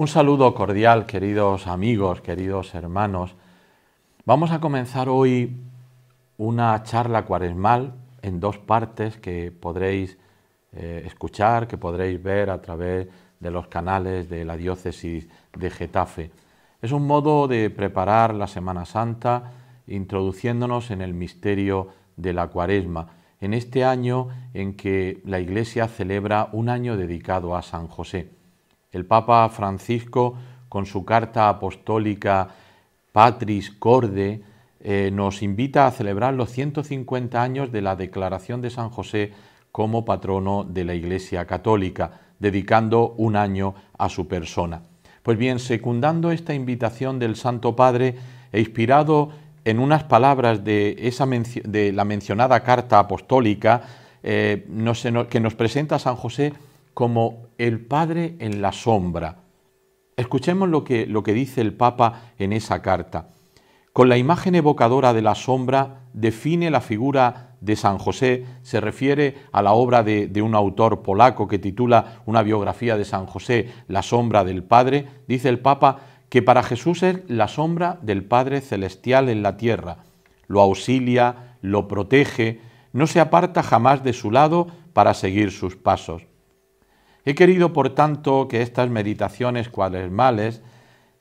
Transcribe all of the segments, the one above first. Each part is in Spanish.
Un saludo cordial, queridos amigos, queridos hermanos. Vamos a comenzar hoy una charla cuaresmal en dos partes que podréis eh, escuchar, que podréis ver a través de los canales de la diócesis de Getafe. Es un modo de preparar la Semana Santa introduciéndonos en el misterio de la cuaresma, en este año en que la Iglesia celebra un año dedicado a San José. El Papa Francisco, con su carta apostólica Patris Corde, eh, nos invita a celebrar los 150 años de la declaración de San José como patrono de la Iglesia Católica, dedicando un año a su persona. Pues bien, secundando esta invitación del Santo Padre e inspirado en unas palabras de, esa de la mencionada carta apostólica eh, que nos presenta San José, como el Padre en la sombra. Escuchemos lo que, lo que dice el Papa en esa carta. Con la imagen evocadora de la sombra define la figura de San José, se refiere a la obra de, un autor polaco que titula una biografía de San José, La sombra del Padre, dice el Papa que para Jesús es la sombra del Padre celestial en la tierra, lo auxilia, lo protege, no se aparta jamás de su lado para seguir sus pasos. He querido, por tanto, que estas meditaciones males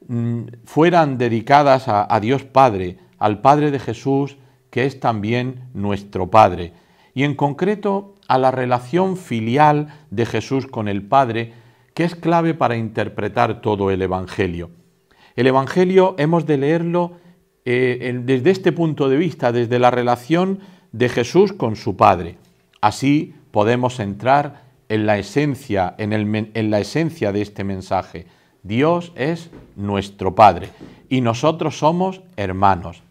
mm, fueran dedicadas a, Dios Padre, al Padre de Jesús, que es también nuestro Padre, y en concreto a la relación filial de Jesús con el Padre, que es clave para interpretar todo el Evangelio. El Evangelio hemos de leerlo eh, desde este punto de vista, desde la relación de Jesús con su Padre. Así podemos entrar en la esencia, en, en la esencia de este mensaje. Dios es nuestro Padre y nosotros somos hermanos.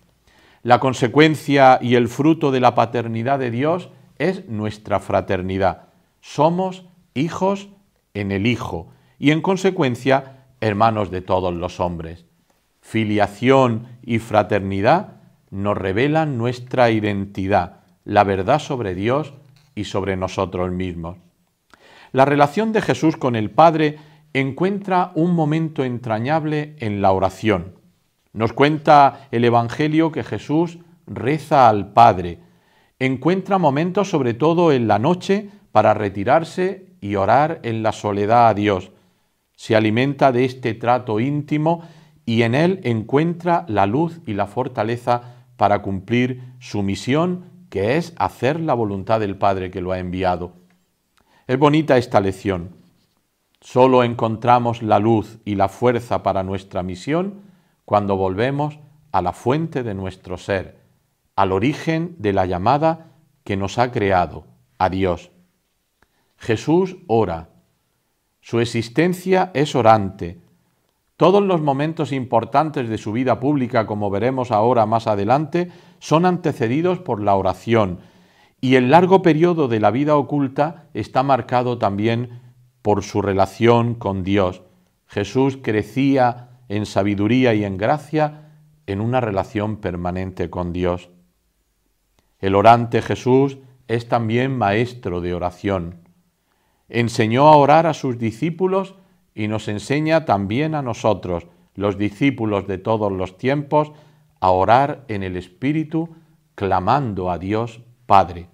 La consecuencia y el fruto de la paternidad de Dios es nuestra fraternidad. Somos hijos en el Hijo y en consecuencia hermanos de todos los hombres. Filiación y fraternidad nos revelan nuestra identidad, la verdad sobre Dios y sobre nosotros mismos. La relación de Jesús con el Padre encuentra un momento entrañable en la oración. Nos cuenta el Evangelio que Jesús reza al Padre. Encuentra momentos sobre todo en la noche para retirarse y orar en la soledad a Dios. Se alimenta de este trato íntimo y en él encuentra la luz y la fortaleza para cumplir su misión, que es hacer la voluntad del Padre que lo ha enviado. Es bonita esta lección. Solo encontramos la luz y la fuerza para nuestra misión cuando volvemos a la fuente de nuestro ser, al origen de la llamada que nos ha creado, a Dios. Jesús ora. Su existencia es orante. Todos los momentos importantes de su vida pública, como veremos ahora más adelante, son antecedidos por la oración y el largo periodo de la vida oculta está marcado también por su relación con Dios. Jesús crecía en sabiduría y en gracia en una relación permanente con Dios. El orante Jesús es también maestro de oración. Enseñó a orar a sus discípulos y nos enseña también a nosotros, los discípulos de todos los tiempos, a orar en el Espíritu, clamando a Dios Padre.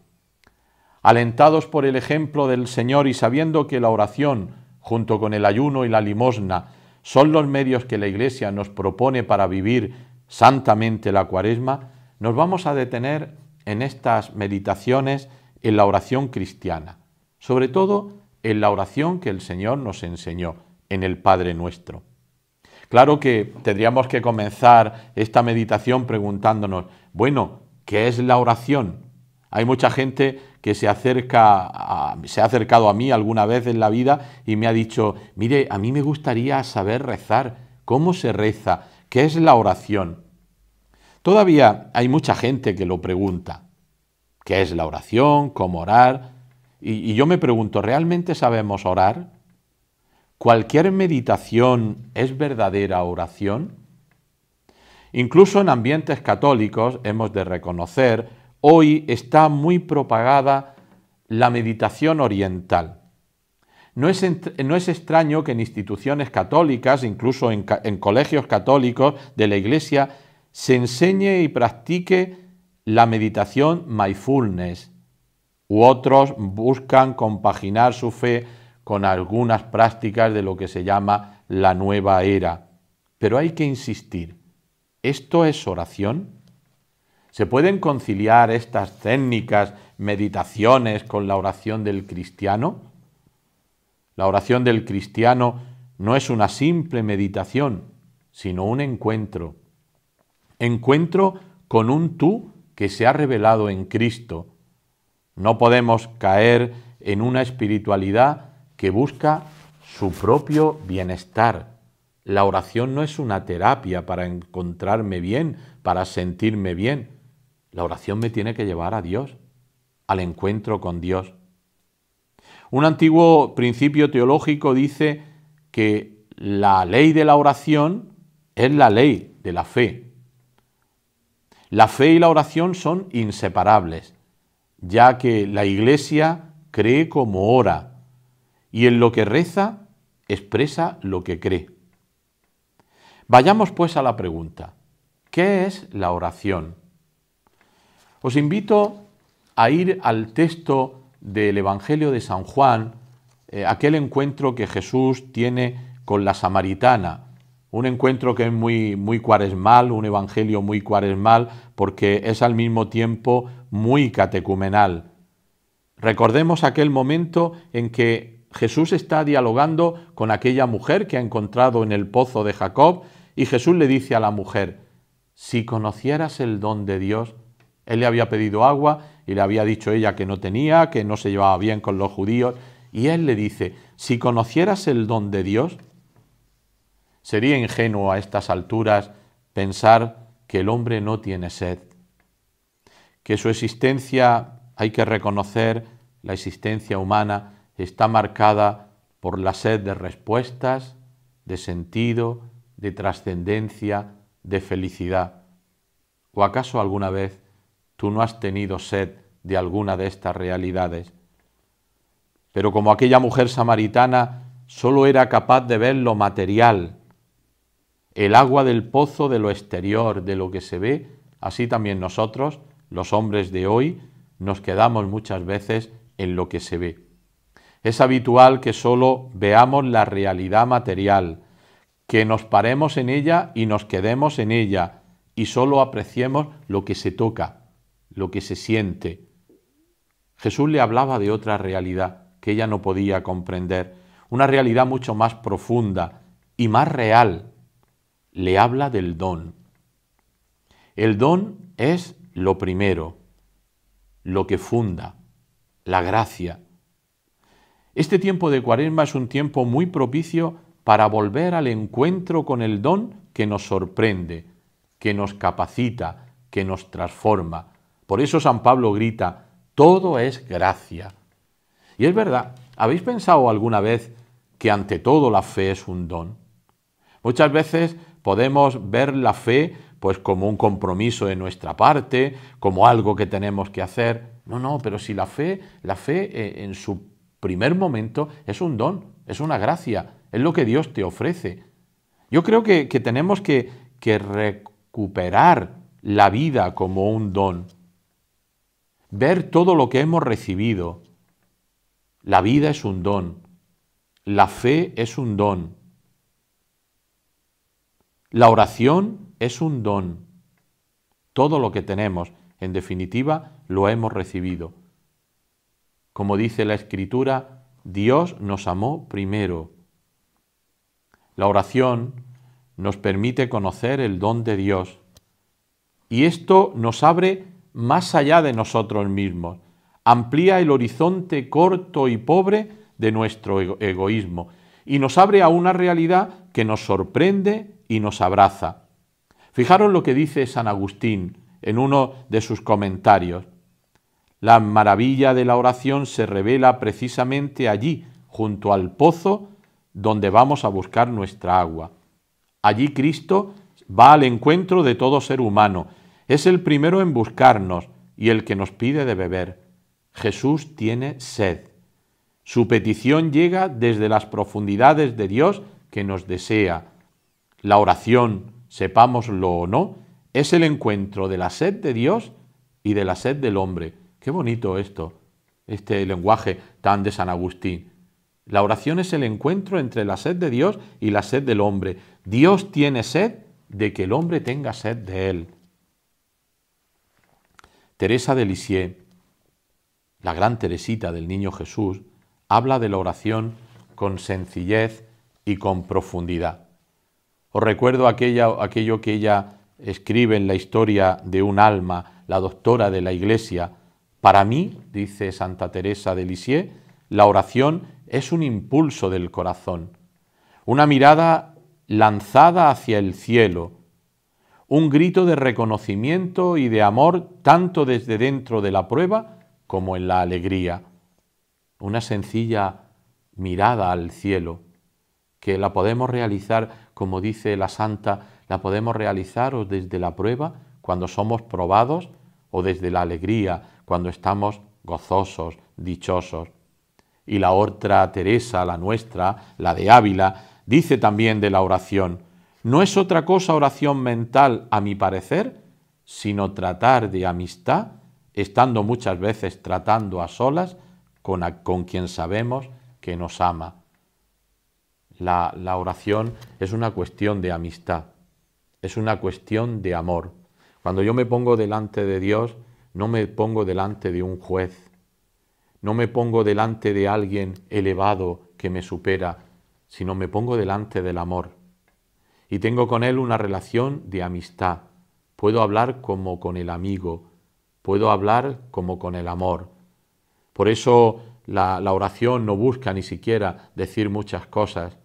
Alentados por el ejemplo del Señor y sabiendo que la oración, junto con el ayuno y la limosna, son los medios que la Iglesia nos propone para vivir santamente la cuaresma, nos vamos a detener en estas meditaciones en la oración cristiana, sobre todo en la oración que el Señor nos enseñó, en el Padre nuestro. Claro que tendríamos que comenzar esta meditación preguntándonos, bueno, ¿qué es la oración? Hay mucha gente que se acerca, se ha acercado a mí alguna vez en la vida y me ha dicho, mire, a mí me gustaría saber rezar, cómo se reza, qué es la oración. Todavía hay mucha gente que lo pregunta, qué es la oración, cómo orar, y yo me pregunto, ¿realmente sabemos orar? ¿Cualquier meditación es verdadera oración? Incluso en ambientes católicos hemos de reconocer hoy está muy propagada la meditación oriental. No es, extraño que en instituciones católicas, incluso en, colegios católicos de la Iglesia, se enseñe y practique la meditación mindfulness, u otros buscan compaginar su fe con algunas prácticas de lo que se llama la nueva era. Pero hay que insistir, ¿esto es oración? ¿Se pueden conciliar estas técnicas, meditaciones con la oración del cristiano? La oración del cristiano no es una simple meditación, sino un encuentro. Encuentro con un tú que se ha revelado en Cristo. No podemos caer en una espiritualidad que busca su propio bienestar. La oración no es una terapia para encontrarme bien, para sentirme bien. La oración me tiene que llevar a Dios, al encuentro con Dios. Un antiguo principio teológico dice que la ley de la oración es la ley de la fe. La fe y la oración son inseparables, ya que la Iglesia cree como ora y en lo que reza expresa lo que cree. Vayamos pues a la pregunta, ¿qué es la oración? Os invito a ir al texto del Evangelio de San Juan, eh, aquel encuentro que Jesús tiene con la samaritana, un encuentro que es muy, muy cuaresmal, un evangelio muy cuaresmal, porque es al mismo tiempo muy catecumenal. Recordemos aquel momento en que Jesús está dialogando con aquella mujer que ha encontrado en el pozo de Jacob y Jesús le dice a la mujer, si conocieras el don de Dios, él le había pedido agua y le había dicho ella que no tenía, que no se llevaba bien con los judíos. Y él le dice, si conocieras el don de Dios, sería ingenuo a estas alturas pensar que el hombre no tiene sed, que su existencia, hay que reconocer, la existencia humana está marcada por la sed de respuestas, de sentido, de trascendencia, de felicidad. ¿O acaso alguna vez tú no has tenido sed de alguna de estas realidades. Pero como aquella mujer samaritana solo era capaz de ver lo material, el agua del pozo de lo exterior, de lo que se ve, así también nosotros, los hombres de hoy, nos quedamos muchas veces en lo que se ve. Es habitual que solo veamos la realidad material, que nos paremos en ella y nos quedemos en ella y solo apreciemos lo que se toca lo que se siente. Jesús le hablaba de otra realidad que ella no podía comprender, una realidad mucho más profunda y más real. Le habla del don. El don es lo primero, lo que funda, la gracia. Este tiempo de Cuaresma es un tiempo muy propicio para volver al encuentro con el don que nos sorprende, que nos capacita, que nos transforma. Por eso San Pablo grita, todo es gracia. Y es verdad, ¿habéis pensado alguna vez que ante todo la fe es un don? Muchas veces podemos ver la fe pues como un compromiso de nuestra parte, como algo que tenemos que hacer. No, no, pero si la fe, la fe eh, en su primer momento es un don, es una gracia, es lo que Dios te ofrece. Yo creo que, tenemos que recuperar la vida como un don ver todo lo que hemos recibido. La vida es un don, la fe es un don, la oración es un don. Todo lo que tenemos, en definitiva, lo hemos recibido. Como dice la Escritura, Dios nos amó primero. La oración nos permite conocer el don de Dios y esto nos abre más allá de nosotros mismos. Amplía el horizonte corto y pobre de nuestro egoísmo y nos abre a una realidad que nos sorprende y nos abraza. Fijaros lo que dice San Agustín en uno de sus comentarios. La maravilla de la oración se revela precisamente allí, junto al pozo donde vamos a buscar nuestra agua. Allí Cristo va al encuentro de todo ser humano es el primero en buscarnos y el que nos pide de beber. Jesús tiene sed. Su petición llega desde las profundidades de Dios que nos desea. La oración, sepámoslo o no, es el encuentro de la sed de Dios y de la sed del hombre. Qué bonito esto, este lenguaje tan de San Agustín. La oración es el encuentro entre la sed de Dios y la sed del hombre. Dios tiene sed de que el hombre tenga sed de él. Teresa de Lisieux, la gran Teresita del Niño Jesús, habla de la oración con sencillez y con profundidad. Os recuerdo aquello que ella escribe en la historia de un alma, la doctora de la Iglesia. Para mí, dice Santa Teresa de Lisieux, la oración es un impulso del corazón, una mirada lanzada hacia el cielo, un grito de reconocimiento y de amor tanto desde dentro de la prueba como en la alegría. Una sencilla mirada al cielo, que la podemos realizar, como dice la santa, la podemos realizar desde la prueba, cuando somos probados, o desde la alegría, cuando estamos gozosos, dichosos. Y la otra Teresa, la nuestra, la de Ávila, dice también de la oración, no es otra cosa oración mental, a mi parecer, sino tratar de amistad, estando muchas veces tratando a solas con, con quien sabemos que nos ama. la oración es una cuestión de amistad, es una cuestión de amor. Cuando yo me pongo delante de Dios, no me pongo delante de un juez, no me pongo delante de alguien elevado que me supera, sino me pongo delante del amor y tengo con él una relación de amistad. Puedo hablar como con el amigo, puedo hablar como con el amor. Por eso la, oración no busca ni siquiera decir muchas cosas.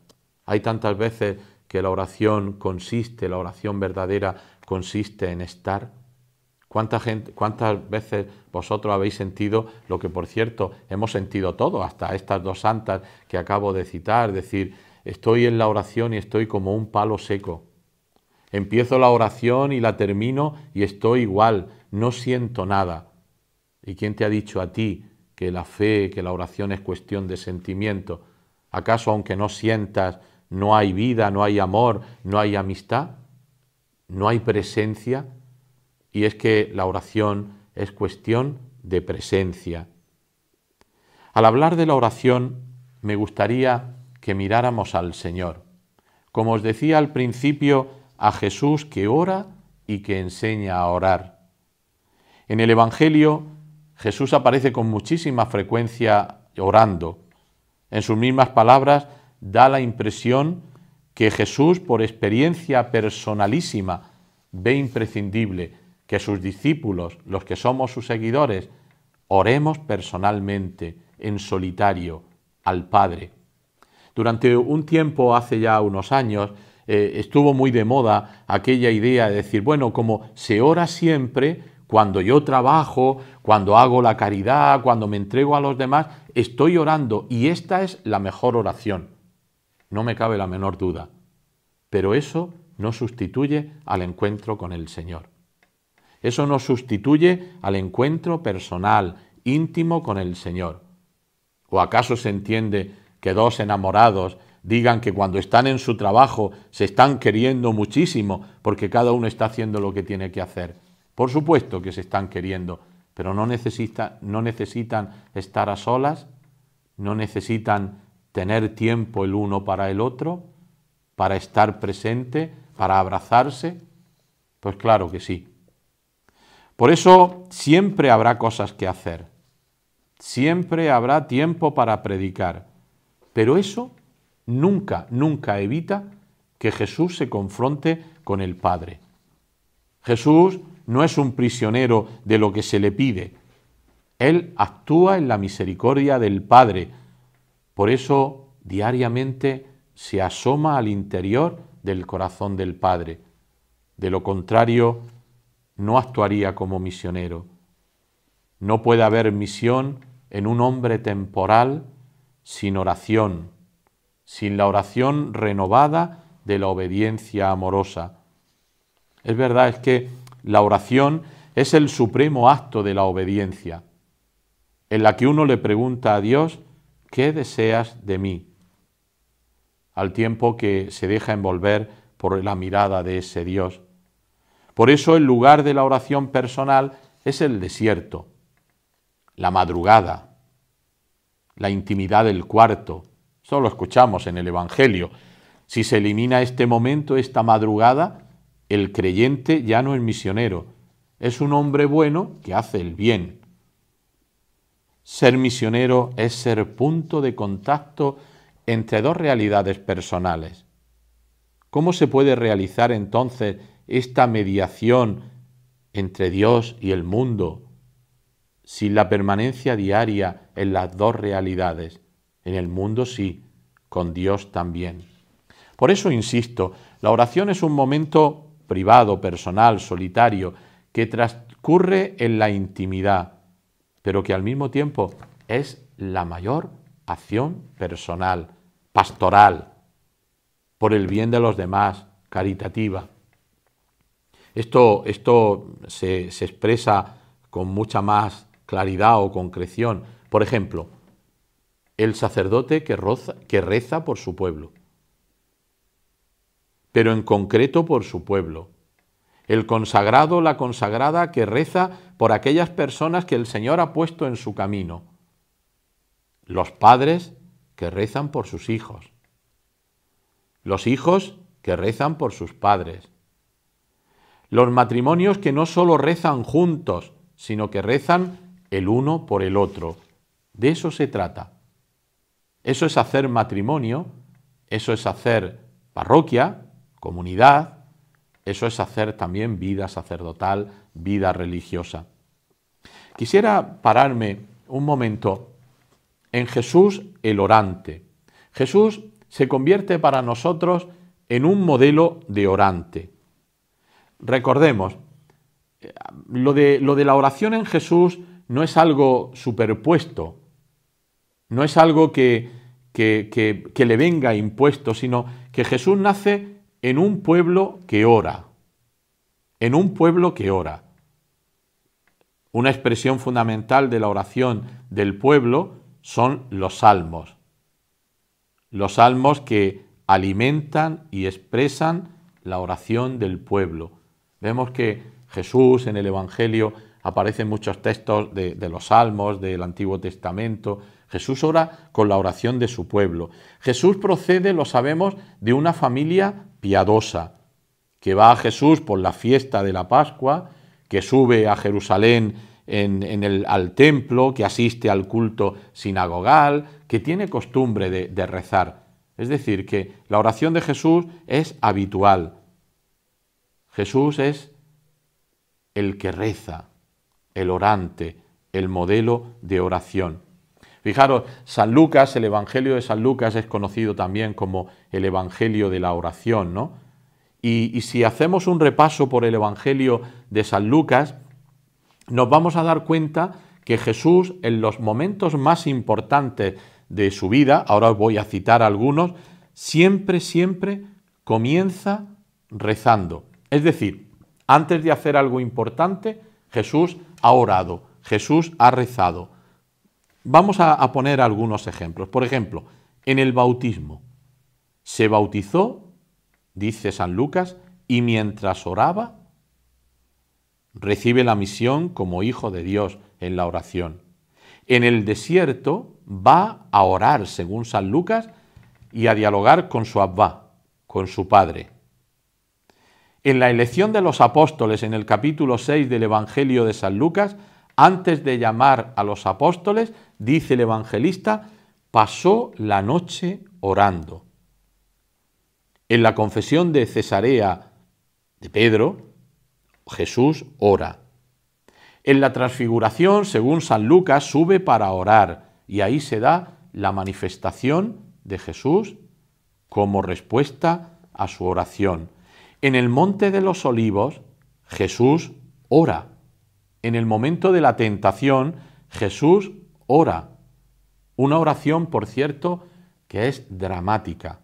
Hay tantas veces que la oración consiste, la oración verdadera consiste en estar. ¿Cuántas veces vosotros habéis sentido lo que, por cierto, hemos sentido todo? hasta estas dos santas que acabo de citar? decir, Estoy en la oración y estoy como un palo seco. Empiezo la oración y la termino y estoy igual, no siento nada. ¿Y quién te ha dicho a ti que la fe, que la oración es cuestión de sentimiento? ¿Acaso aunque no sientas, no hay vida, no hay amor, no hay amistad? ¿No hay presencia? Y es que la oración es cuestión de presencia. Al hablar de la oración, me gustaría que miráramos al Señor. Como os decía al principio, a Jesús que ora y que enseña a orar. En el Evangelio, Jesús aparece con muchísima frecuencia orando. En sus mismas palabras, da la impresión que Jesús, por experiencia personalísima, ve imprescindible que sus discípulos, los que somos sus seguidores, oremos personalmente, en solitario, al Padre. Durante un tiempo, hace ya unos años, eh, estuvo muy de moda aquella idea de decir, bueno, como se ora siempre, cuando yo trabajo, cuando hago la caridad, cuando me entrego a los demás, estoy orando y esta es la mejor oración. No me cabe la menor duda. Pero eso no sustituye al encuentro con el Señor. Eso no sustituye al encuentro personal, íntimo con el Señor. ¿O acaso se entiende que dos enamorados digan que cuando están en su trabajo se están queriendo muchísimo porque cada uno está haciendo lo que tiene que hacer. Por supuesto que se están queriendo, pero no, no necesitan estar a solas, no necesitan tener tiempo el uno para el otro, para estar presente, para abrazarse. Pues claro que sí. Por eso siempre habrá cosas que hacer, siempre habrá tiempo para predicar pero eso nunca, nunca evita que Jesús se confronte con el Padre. Jesús no es un prisionero de lo que se le pide. Él actúa en la misericordia del Padre. Por eso diariamente se asoma al interior del corazón del Padre. De lo contrario, no actuaría como misionero. No puede haber misión en un hombre temporal sin oración, sin la oración renovada de la obediencia amorosa. Es verdad, es que la oración es el supremo acto de la obediencia, en la que uno le pregunta a Dios, ¿qué deseas de mí? Al tiempo que se deja envolver por la mirada de ese Dios. Por eso el lugar de la oración personal es el desierto, la madrugada, la intimidad del cuarto. lo escuchamos en el Evangelio. Si se elimina este momento, esta madrugada, el creyente ya no es misionero. Es un hombre bueno que hace el bien. Ser misionero es ser punto de contacto entre dos realidades personales. ¿Cómo se puede realizar entonces esta mediación entre Dios y el mundo, sin la permanencia diaria en las dos realidades. En el mundo sí, con Dios también. Por eso insisto, la oración es un momento privado, personal, solitario, que transcurre en la intimidad, pero que al mismo tiempo es la mayor acción personal, pastoral, por el bien de los demás, caritativa. Esto, esto se, se expresa con mucha más claridad o concreción. Por ejemplo, el sacerdote que, reza por su pueblo, pero en concreto por su pueblo. El consagrado, la consagrada que reza por aquellas personas que el Señor ha puesto en su camino. Los padres que rezan por sus hijos. Los hijos que rezan por sus padres. Los matrimonios que no solo rezan juntos, sino que rezan el uno por el otro. De eso se trata. Eso es hacer matrimonio, eso es hacer parroquia, comunidad, eso es hacer también vida sacerdotal, vida religiosa. Quisiera pararme un momento en Jesús el orante. Jesús se convierte para nosotros en un modelo de orante. Recordemos, eh, lo de, lo de la oración en Jesús no es algo superpuesto, no es algo que, que, le venga impuesto, sino que Jesús nace en un pueblo que ora, en un pueblo que ora. Una expresión fundamental de la oración del pueblo son los salmos. Los salmos que alimentan y expresan la oración del pueblo. Vemos que Jesús en el Evangelio aparecen muchos textos de, los Salmos, del Antiguo Testamento. Jesús ora con la oración de su pueblo. Jesús procede, lo sabemos, de una familia piadosa, que va a Jesús por la fiesta de la Pascua, que sube a Jerusalén en, el, al templo, que asiste al culto sinagogal, que tiene costumbre de rezar. Es decir, que la oración de Jesús es habitual. Jesús es el que reza, el orante, el modelo de oración. Fijaros, San Lucas, el Evangelio de San Lucas es conocido también como el Evangelio de la oración, ¿no? Y, si hacemos un repaso por el Evangelio de San Lucas, nos vamos a dar cuenta que Jesús en los momentos más importantes de su vida, ahora os voy a citar algunos, siempre, siempre comienza rezando. Es decir, antes de hacer algo importante, Jesús ha orado, Jesús ha rezado. Vamos a, poner algunos ejemplos. Por ejemplo, en el bautismo. Se bautizó, dice San Lucas, y mientras oraba, recibe la misión como hijo de Dios en la oración. En el desierto va a orar, según San Lucas, y a dialogar con su abba, con su padre. En la elección de los apóstoles en el capítulo 6 del Evangelio de San Lucas, antes de llamar a los apóstoles, dice el evangelista, pasó la noche orando. En la confesión de Cesarea de Pedro, Jesús ora. En la transfiguración, según San Lucas, sube para orar y ahí se da la manifestación de Jesús como respuesta a su oración. En el Monte de los Olivos, Jesús ora. En el momento de la tentación, Jesús ora. Una oración, por cierto, que es dramática.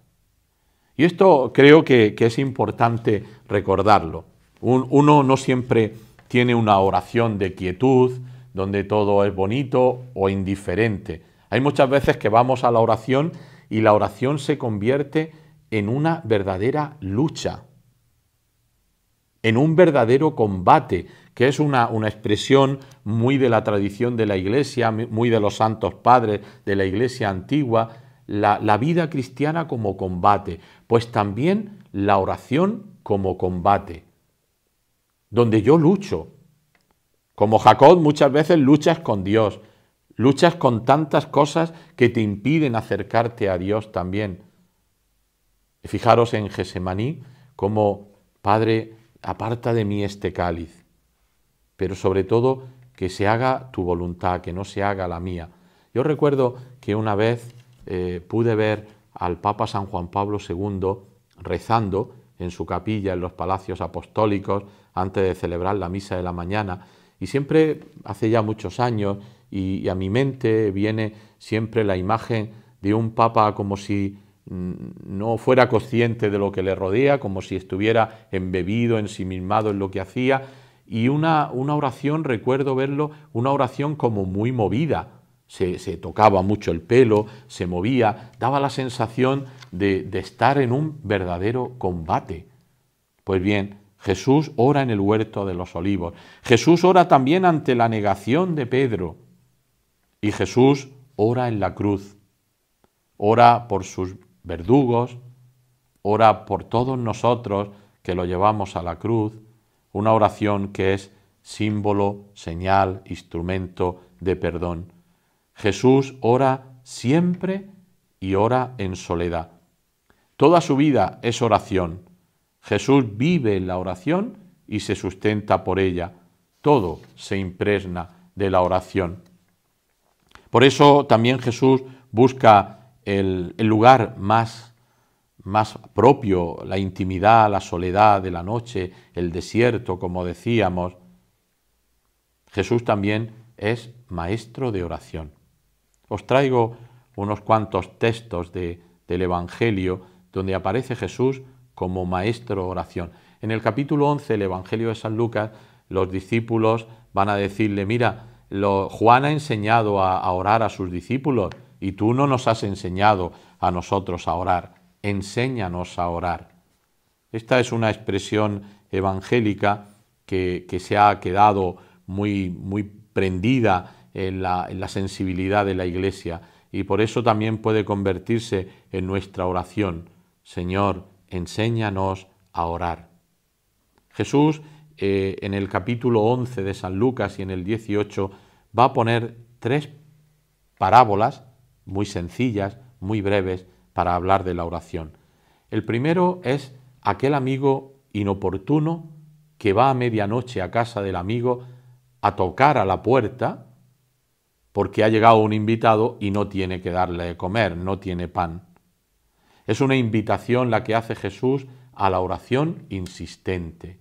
Y esto creo que, es importante recordarlo. uno no siempre tiene una oración de quietud, donde todo es bonito o indiferente. Hay muchas veces que vamos a la oración y la oración se convierte en una verdadera lucha en un verdadero combate, que es una, expresión muy de la tradición de la Iglesia, muy de los santos padres de la Iglesia antigua, la, la vida cristiana como combate, pues también la oración como combate, donde yo lucho. Como Jacob muchas veces luchas con Dios, luchas con tantas cosas que te impiden acercarte a Dios también. Fijaros en Gesemaní, como Padre, aparta de mí este cáliz, pero sobre todo que se haga tu voluntad, que no se haga la mía. Yo recuerdo que una vez eh, pude ver al Papa San Juan Pablo II rezando en su capilla, en los palacios apostólicos, antes de celebrar la misa de la mañana, y siempre, hace ya muchos años, y a mi mente viene siempre la imagen de un Papa como si Mm, no fuera consciente de lo que le rodea, como si estuviera embebido, ensimismado en lo que hacía. Y una, una oración, recuerdo verlo, una oración como muy movida. Se, tocaba mucho el pelo, se movía, daba la sensación de, de estar en un verdadero combate. Pues bien, Jesús ora en el huerto de los olivos. Jesús ora también ante la negación de Pedro. Y Jesús ora en la cruz. Ora por sus verdugos, ora por todos nosotros que lo llevamos a la cruz, una oración que es símbolo, señal, instrumento de perdón. Jesús ora siempre y ora en soledad. Toda su vida es oración. Jesús vive en la oración y se sustenta por ella. Todo se impregna de la oración. Por eso también Jesús busca el, lugar más, más propio, la intimidad, la soledad de la noche, el desierto, como decíamos, Jesús también es maestro de oración. Os traigo unos cuantos textos del Evangelio donde aparece Jesús como maestro de oración. En el capítulo 11, el Evangelio de San Lucas, los discípulos van a decirle, mira, lo, Juan ha enseñado a orar a sus discípulos y tú no nos has enseñado a nosotros a orar, enséñanos a orar. Esta es una expresión evangélica que, se ha quedado muy, muy prendida en la, sensibilidad de la Iglesia y por eso también puede convertirse en nuestra oración. Señor, enséñanos a orar. Jesús eh, en el capítulo 11 de San Lucas y en el 18 va a poner tres parábolas muy sencillas, muy breves, para hablar de la oración. El primero es aquel amigo inoportuno que va a medianoche a casa del amigo a tocar a la puerta porque ha llegado un invitado y no tiene que darle de comer, no tiene pan. Es una invitación la que hace Jesús a la oración insistente.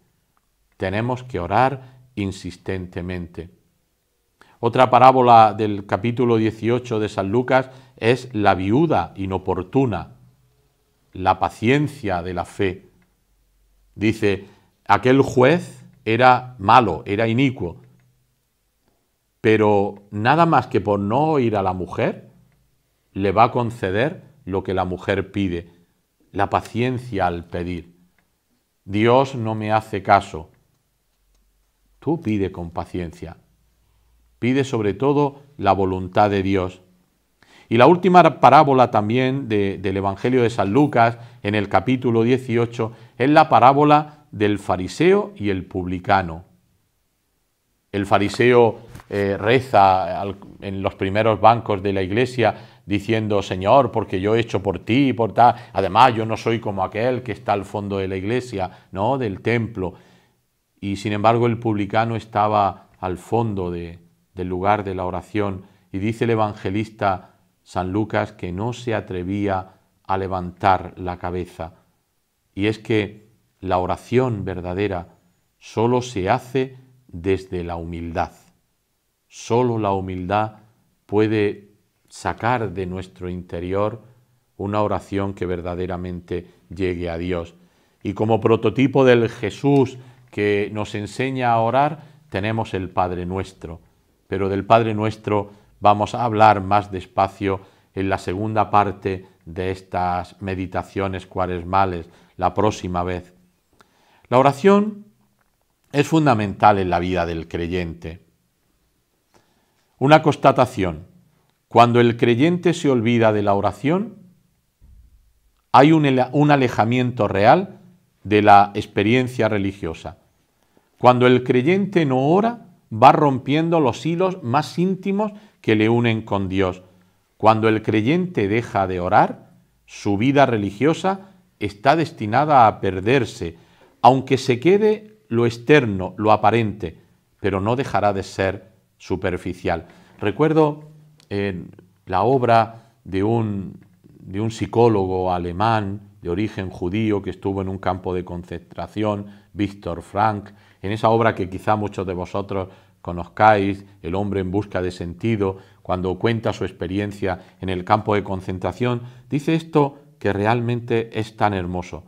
Tenemos que orar insistentemente. Otra parábola del capítulo 18 de San Lucas es la viuda inoportuna, la paciencia de la fe. Dice, aquel juez era malo, era inicuo, pero nada más que por no oír a la mujer, le va a conceder lo que la mujer pide, la paciencia al pedir. Dios no me hace caso. Tú pide con paciencia, pide sobre todo la voluntad de Dios. Y la última parábola también del Evangelio de San Lucas, en el capítulo 18, es la parábola del fariseo y el publicano. El fariseo eh, reza en los primeros bancos de la iglesia diciendo, Señor, porque yo he hecho por ti, y por tal. Además, yo no soy como aquel que está al fondo de la iglesia, ¿no? Del templo. Y sin embargo, el publicano estaba al fondo de, del lugar de la oración y dice el evangelista San Lucas que no se atrevía a levantar la cabeza. Y es que la oración verdadera solo se hace desde la humildad. Solo la humildad puede sacar de nuestro interior una oración que verdaderamente llegue a Dios. Y como prototipo del Jesús que nos enseña a orar, tenemos el Padre nuestro pero del Padre Nuestro vamos a hablar más despacio en la segunda parte de estas meditaciones cuaresmales, la próxima vez. La oración es fundamental en la vida del creyente. Una constatación, cuando el creyente se olvida de la oración, hay un, un alejamiento real de la experiencia religiosa. Cuando el creyente no ora, va rompiendo los hilos más íntimos que le unen con Dios. Cuando el creyente deja de orar, su vida religiosa está destinada a perderse, aunque se quede lo externo, lo aparente, pero no dejará de ser superficial. Recuerdo la obra de un, de un psicólogo alemán de origen judío que estuvo en un campo de concentración, Víctor Frank, en esa obra que quizá muchos de vosotros Conozcáis el hombre en busca de sentido, cuando cuenta su experiencia en el campo de concentración, dice esto que realmente es tan hermoso.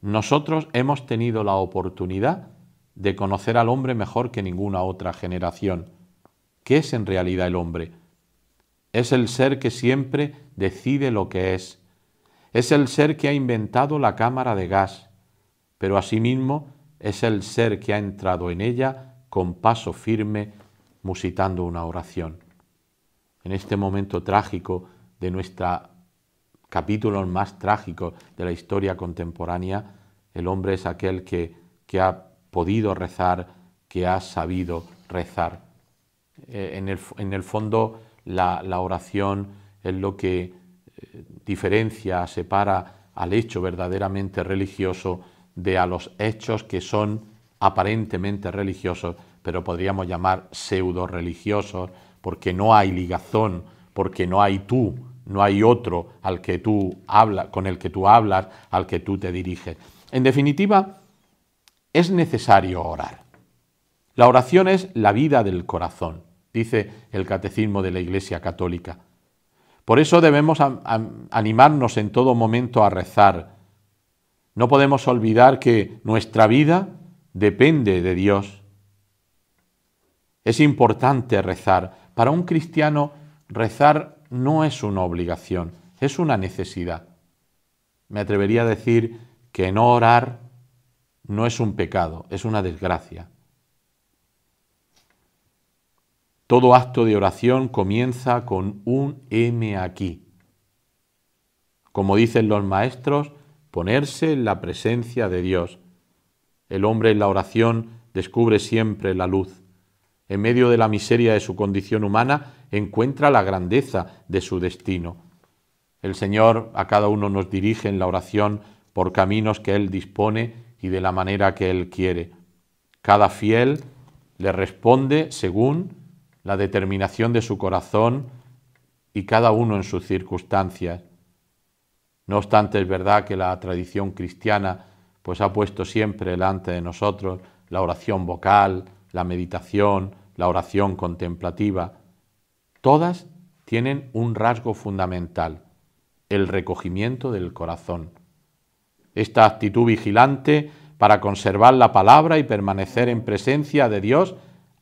Nosotros hemos tenido la oportunidad de conocer al hombre mejor que ninguna otra generación. ¿Qué es en realidad el hombre? Es el ser que siempre decide lo que es. Es el ser que ha inventado la cámara de gas, pero asimismo es el ser que ha entrado en ella con paso firme, musitando una oración. En este momento trágico de nuestro capítulo más trágico de la historia contemporánea, el hombre es aquel que, ha podido rezar, que ha sabido rezar. Eh, en, el, fondo, la, oración es lo que eh, diferencia, separa al hecho verdaderamente religioso de a los hechos que son aparentemente religiosos, pero podríamos llamar pseudo religiosos, porque no hay ligazón, porque no hay tú, no hay otro al que tú hablas, con el que tú hablas, al que tú te diriges. En definitiva, es necesario orar. La oración es la vida del corazón, dice el Catecismo de la Iglesia Católica. Por eso debemos animarnos en todo momento a rezar. No podemos olvidar que nuestra vida depende de Dios. Es importante rezar. Para un cristiano rezar no es una obligación, es una necesidad. Me atrevería a decir que no orar no es un pecado, es una desgracia. Todo acto de oración comienza con un M aquí. Como dicen los maestros, ponerse en la presencia de Dios. El hombre en la oración descubre siempre la luz. En medio de la miseria de su condición humana encuentra la grandeza de su destino. El Señor a cada uno nos dirige en la oración por caminos que Él dispone y de la manera que Él quiere. Cada fiel le responde según la determinación de su corazón y cada uno en sus circunstancias. No obstante, es verdad que la tradición cristiana pues ha puesto siempre delante de nosotros la oración vocal, la meditación, la oración contemplativa. Todas tienen un rasgo fundamental, el recogimiento del corazón. Esta actitud vigilante para conservar la palabra y permanecer en presencia de Dios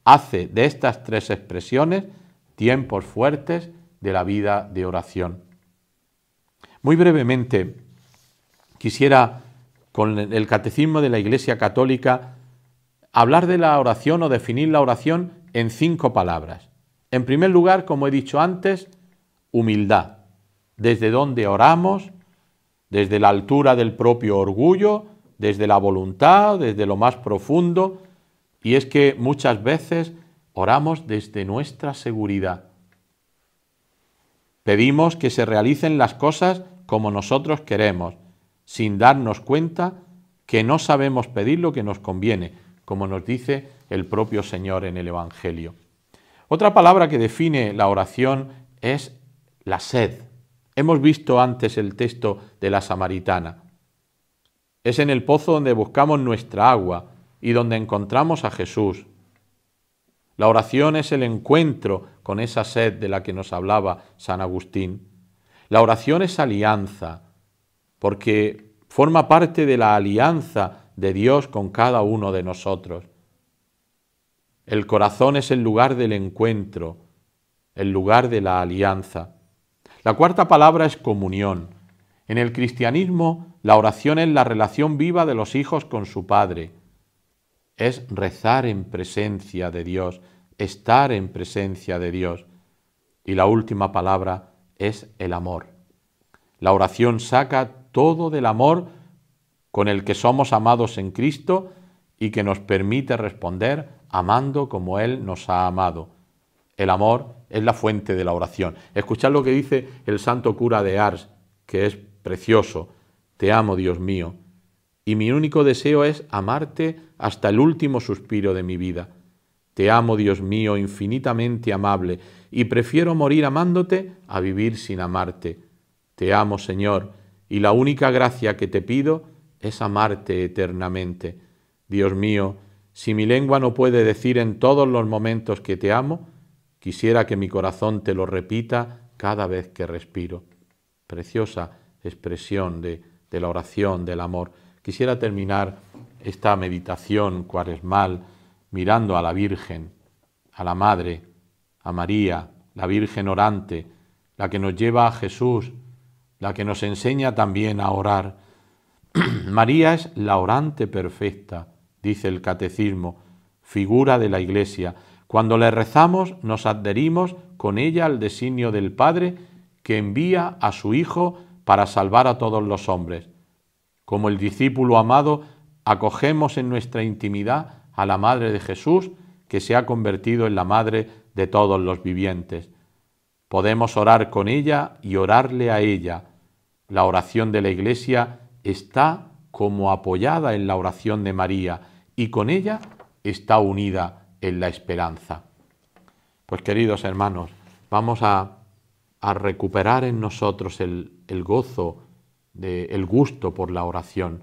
hace de estas tres expresiones tiempos fuertes de la vida de oración. Muy brevemente, quisiera con el catecismo de la Iglesia Católica, hablar de la oración o definir la oración en cinco palabras. En primer lugar, como he dicho antes, humildad, desde donde oramos, desde la altura del propio orgullo, desde la voluntad, desde lo más profundo, y es que muchas veces oramos desde nuestra seguridad. Pedimos que se realicen las cosas como nosotros queremos, sin darnos cuenta que no sabemos pedir lo que nos conviene, como nos dice el propio Señor en el Evangelio. Otra palabra que define la oración es la sed. Hemos visto antes el texto de la samaritana. Es en el pozo donde buscamos nuestra agua y donde encontramos a Jesús. La oración es el encuentro con esa sed de la que nos hablaba San Agustín. La oración es alianza, porque forma parte de la alianza de Dios con cada uno de nosotros. El corazón es el lugar del encuentro, el lugar de la alianza. La cuarta palabra es comunión. En el cristianismo, la oración es la relación viva de los hijos con su Padre. Es rezar en presencia de Dios, estar en presencia de Dios. Y la última palabra es el amor. La oración saca todo del amor con el que somos amados en Cristo y que nos permite responder amando como Él nos ha amado. El amor es la fuente de la oración. Escuchad lo que dice el santo cura de Ars, que es precioso. Te amo, Dios mío, y mi único deseo es amarte hasta el último suspiro de mi vida. Te amo, Dios mío, infinitamente amable, y prefiero morir amándote a vivir sin amarte. Te amo, Señor, y la única gracia que te pido es amarte eternamente. Dios mío, si mi lengua no puede decir en todos los momentos que te amo, quisiera que mi corazón te lo repita cada vez que respiro. Preciosa expresión de, la oración, del amor. Quisiera terminar esta meditación cuaresmal mirando a la Virgen, a la Madre, a María, la Virgen orante, la que nos lleva a Jesús la que nos enseña también a orar. María es la orante perfecta, dice el catecismo, figura de la Iglesia. Cuando le rezamos nos adherimos con ella al designio del Padre que envía a su Hijo para salvar a todos los hombres. Como el discípulo amado, acogemos en nuestra intimidad a la Madre de Jesús, que se ha convertido en la Madre de todos los vivientes. Podemos orar con ella y orarle a ella, la oración de la Iglesia está como apoyada en la oración de María y con ella está unida en la esperanza. Pues queridos hermanos, vamos a, recuperar en nosotros el, gozo, el gusto por la oración.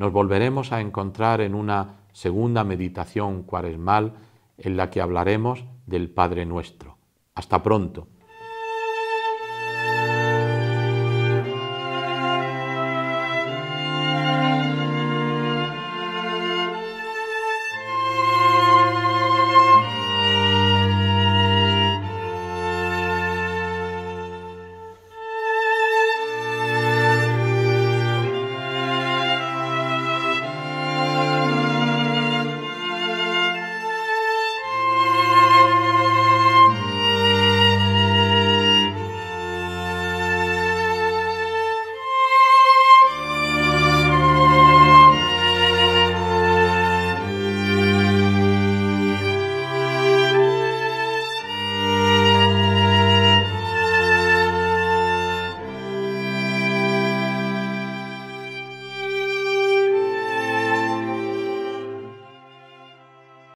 Nos volveremos a encontrar en una segunda meditación cuaresmal en la que hablaremos del Padre Nuestro. Hasta pronto.